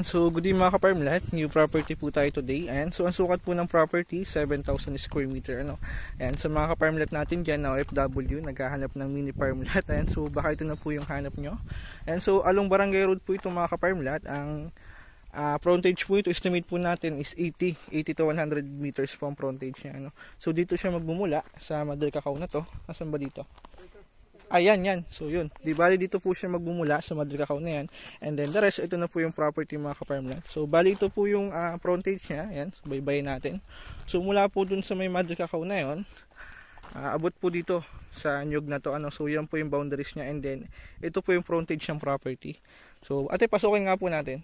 Ayan, so good day mga ka-farm lahat. New property po tayo today. Ayan, so ang sukat po ng property, 7,000 square meter. Ano? Ayan, sa so, mga ka-farm lot natin dyan na OFW, naghahanap ng mini farm lot. Ayan, so baka ito na po yung hanap nyo. Ayan, so along barangay road po ito mga ka-farm lot. Ang uh, frontage po ito, estimate po natin is 80, 80 to 100 meters po ang frontage niya. Ano? So dito siya magmumula sa Madre Cacao na to. Nasaan ba dito? Dito. Ayan, yan. So, yun. Di bali, dito po siya magmumula sa Madrigacao na yan. And then, the rest, ito na po yung property mga ka-farmland. So, bali, ito po yung uh, ah, frontage niya. Ayan, so, bye natin. So, mula po dun sa may Madrigacao na yon uh, ah, abot po dito sa nyug na to ano so yan po yung boundaries niya and then ito po yung frontage ng property so ate pasukin nga po natin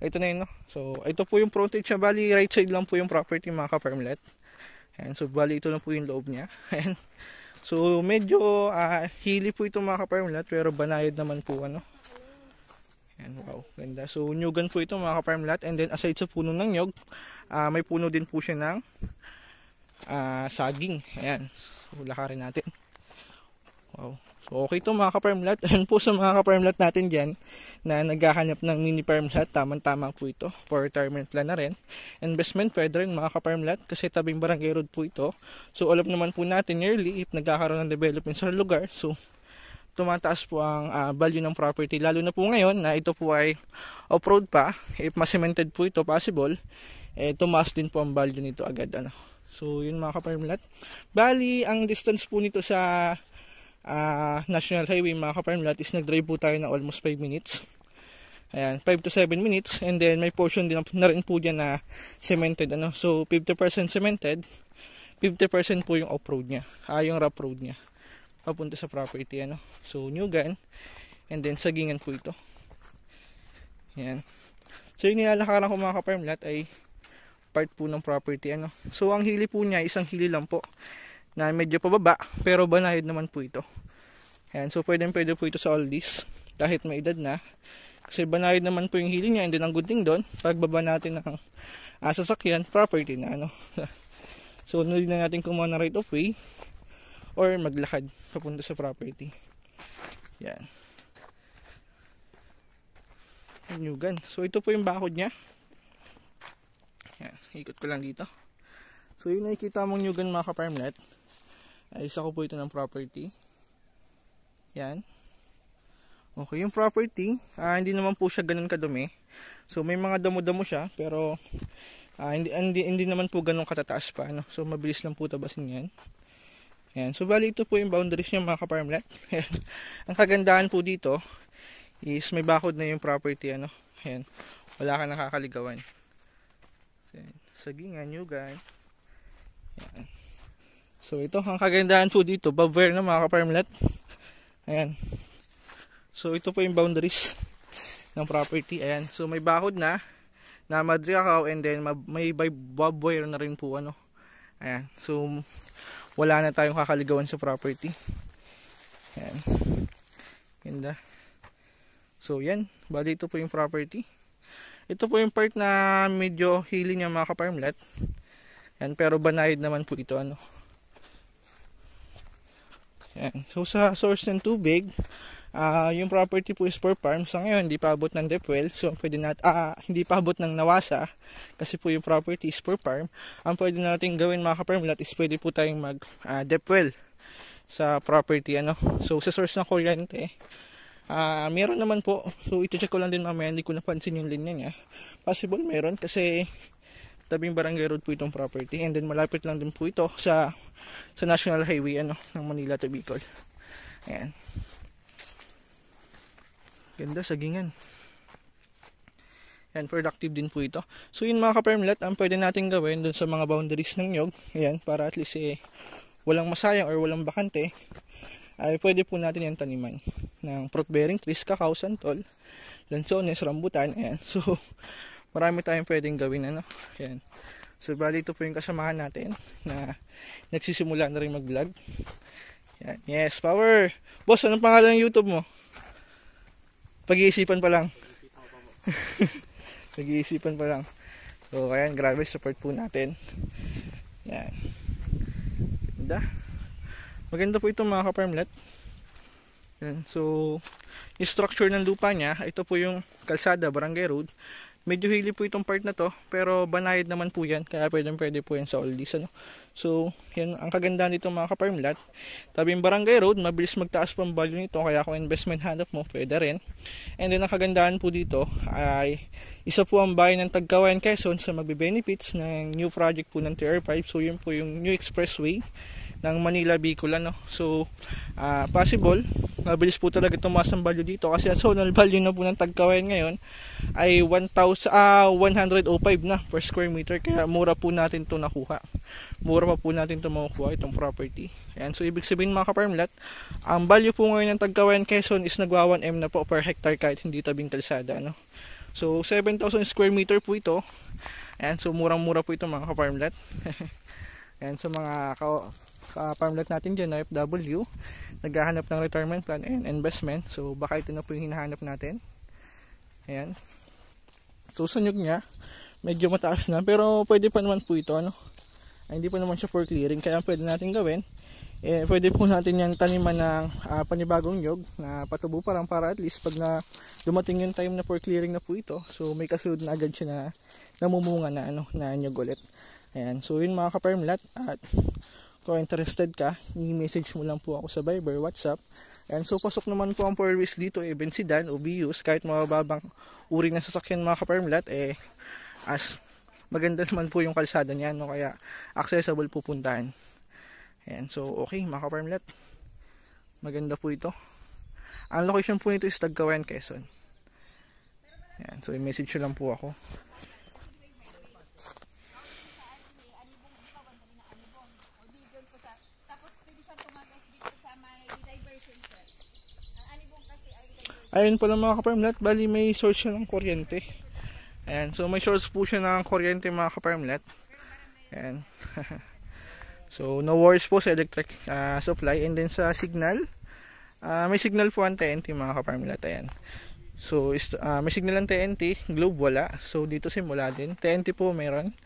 ito na yun no so ito po yung frontage niya bali right side lang po yung property mga ka-farmlet and so bali ito na po yung loob niya and So medyo uh, hili po ito mga kaparmlat pero banayad naman po ano. Yan, wow, ganda. So nyugan po ito mga kaparmlat and then aside sa puno ng nyog, uh, ah, may puno din po siya ng uh, saging. Ayan, so lakarin natin. Wow. So okay to mga ka-permlat. Ayan po sa mga ka-permlat natin dyan na naghahanap ng mini lot. Tamang-tama po ito for retirement plan na rin. Investment pwede rin mga ka-permlat kasi tabing barangay road po ito. So alam naman po natin yearly if nagkakaroon ng development sa lugar. So tumataas po ang uh, value ng property lalo na po ngayon na ito po ay off-road pa if masemented po ito possible eh tumaas din po ang value nito agad ano so yun mga ka-perm kaparmlat bali ang distance po nito sa uh, National Highway mga kaparmlat is nag-drive po tayo na almost 5 minutes. Ayan, 5 to 7 minutes. And then may portion din na rin po dyan na cemented. Ano? So 50% cemented, 50% po yung off-road niya. Ah, yung rough road niya. Papunta sa property. Ano? So new gun. And then sagingan po ito. Ayan. So yung nilalakaran ko mga kaparmlat ay part po ng property ano. So ang hili po niya isang hili lang po na medyo pababa pero banayad naman po ito. Ayan, so pwede pwede po ito sa all this kahit may edad na. Kasi banayad naman po yung hiling niya and then ang good thing doon, pagbaba natin ng ah, sasakyan, property na ano. so nuli na natin kumuha ng right of way or maglakad papunta sa property. Yan. Anyugan. So ito po yung bakod niya. Yan, ikot ko lang dito. So yung nakikita mong nyugan mga ka-farmlet, isa ko po ito ng property. Yan. Okay, yung property, uh, hindi naman po siya ganun kadumi. So may mga damo-damo siya, pero uh, hindi, hindi, hindi naman po ganun katataas pa. No? So mabilis lang po tabasin yan. Ayan. So bali ito po yung boundaries niya mga ka-farmland. Ang kagandahan po dito is may bakod na yung property. Ano? Ayan. Wala ka nakakaligawan. Ayan. Sagingan, guys. Yan. Ah, So ito ang kagandahan po dito, Bavair na mga ka-farmlet. Ayan. So ito po yung boundaries ng property. Ayan. So may bahod na na Madriacaw and then may Bavair na rin po ano. Ayan. So wala na tayong kakaligawan sa property. Ayan. Ganda. So yan, bali ito po yung property. Ito po yung part na medyo hilly niya mga ka-farmlet. Yan, pero banayad naman po ito ano. Yan. So sa source ng tubig, uh, yung property po is for farm. So ngayon, hindi pa abot ng well. So pwede nat uh, hindi pa abot ng nawasa kasi po yung property is for farm. Ang pwede natin gawin mga ka-farm lot is pwede po tayong mag uh, ah, well sa property. ano So sa source ng kuryente, Ah, uh, meron naman po. So ito check ko lang din mamaya, hindi ko napansin yung linya niya. Possible meron kasi tabing barangay road po itong property and then malapit lang din po ito sa sa National Highway ano, ng Manila to Bicol. Ayan. Ganda, sagingan. Ayan, productive din po ito. So, yun mga ka-permlet, ang pwede natin gawin dun sa mga boundaries ng nyog, ayan, para at least eh, walang masayang or walang bakante, ay pwede po natin yan taniman ng fruit-bearing trees, cacao, santol, lansones, rambutan, ayan. So, marami tayong pwedeng gawin, ano, ayan. So bali ito po yung kasamahan natin na nagsisimula na rin mag-vlog. Yan. Yes, power! Boss, anong pangalan ng YouTube mo? Pag-iisipan pa lang. Pag-iisipan pa lang. So, ayan, grabe, support po natin. Yan. Ganda. Maganda po ito mga ka-farmlet. Yan. So, yung structure ng lupa niya, ito po yung kalsada, barangay road. Medyo hili po itong part na to, pero banayad naman po yan, kaya pwede pwede po yan sa oldies. Ano? So, yan ang kagandahan nito mga ka-farm lot. Tabing barangay road, mabilis magtaas po value nito, kaya kung investment hanap mo, pwede rin. And then ang kagandahan po dito ay isa po ang bayan ng Tagkawayan Quezon sa magbe-benefits ng new project po ng TR5. So, yun po yung new expressway ng Manila Bicol ano. So uh, possible mabilis po talaga tumaas ang value dito kasi ang zonal value na po ng Tagkawayan ngayon ay 1,000 uh, 105 na per square meter kaya mura po natin to nakuha mura pa po natin to makukuha itong property Ayan, so ibig sabihin mga kaparmlat ang value po ngayon ng Tagkawayan Quezon is nagwa 1M na po per hectare kahit hindi tabing kalsada no? so 7,000 square meter po ito Ayan, so murang mura po ito mga kaparmlat Ayan, sa so mga uh, farm lot natin dyan na FW naghahanap ng retirement plan and investment so baka ito na po yung hinahanap natin ayan so so, niya medyo mataas na pero pwede pa naman po ito ano Ay, ah, hindi pa naman siya for clearing kaya pwede natin gawin eh, pwede po natin yan taniman ng uh, panibagong nyog na patubo parang para at least pag na dumating yung time na for clearing na po ito so may kasunod na agad siya na namumunga na ano na nyog ulit ayan so yun mga ka at kung interested ka, i-message mo lang po ako sa Viber, WhatsApp. And so, pasok naman po ang 4 wheels dito, even eh, sedan, OBUs, kahit mababang uri ng sasakyan mga kapermlat, eh, as maganda naman po yung kalsada niya, no? kaya accessible pupuntahan. Ayan, so okay mga kapermlat, maganda po ito. Ang location po nito is Tagkawen, Quezon. Ayan, so i-message lang po ako. ayun pala mga let bali may source siya ng kuryente ayan so may source po siya ng kuryente mga let ayan so no worries po sa electric uh, supply and then sa signal uh, may signal po ang TNT mga kaparmlat ayan so is, uh, may signal ang TNT globe wala so dito simula din TNT po meron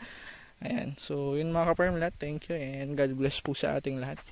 ayan so yun mga let thank you and God bless po sa ating lahat